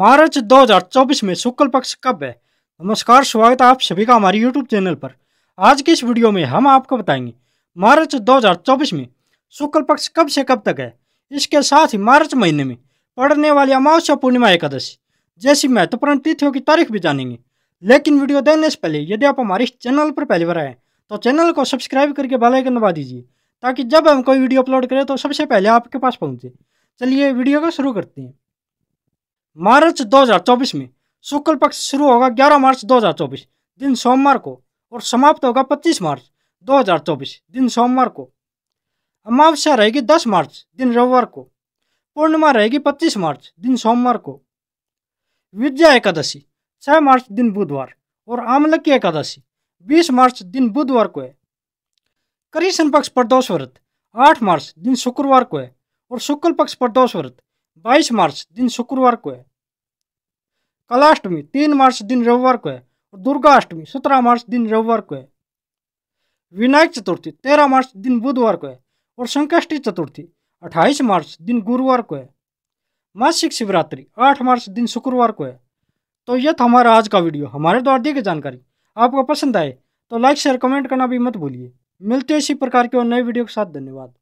मार्च 2024 में शुक्ल पक्ष कब है नमस्कार स्वागत है आप सभी का हमारे YouTube चैनल पर आज की इस वीडियो में हम आपको बताएंगे मार्च 2024 में शुक्ल पक्ष कब से कब तक है इसके साथ ही मार्च महीने में पड़ने वाली अमावस्या पूर्णिमा एकादशी जैसी महत्वपूर्ण तिथियों की तारीख भी जानेंगे लेकिन वीडियो देखने से पहले यदि आप हमारे चैनल पर पहली बार आए तो चैनल को सब्सक्राइब करके बेलाइकन दबा दीजिए ताकि जब हम कोई वीडियो अपलोड करें तो सबसे पहले आपके पास पहुँचे चलिए वीडियो को शुरू करते हैं मार्च 2024 में शुक्ल पक्ष शुरू होगा 11 मार्च 2024 दिन सोमवार को और समाप्त होगा 25 मार्च 2024 दिन सोमवार को अमावस्या रहेगी 10 मार्च दिन रविवार को पूर्णिमा रहेगी 25 मार्च दिन सोमवार को विद्या एकादशी 6 मार्च दिन बुधवार और की एकादशी 20 मार्च दिन बुधवार को है कृष्ण पक्ष प्रदोष व्रत आठ मार्च दिन शुक्रवार को है और शुक्ल पक्ष प्रदोष व्रत बाईस मार्च दिन शुक्रवार को है कलाष्टमी तीन मार्च दिन रविवार को है और दुर्गा अष्टमी सत्रह मार्च दिन रविवार को है विनायक चतुर्थी तेरह मार्च दिन बुधवार को है और संकष्टी चतुर्थी अट्ठाईस मार्च दिन गुरुवार को है मासिक शिवरात्रि आठ मार्च दिन शुक्रवार को है तो यह था हमारा आज का वीडियो हमारे द्वारा दी गई जानकारी आपको पसंद आए तो लाइक शेयर कमेंट करना भी मत भूलिए मिलते इसी प्रकार के और नए वीडियो के साथ धन्यवाद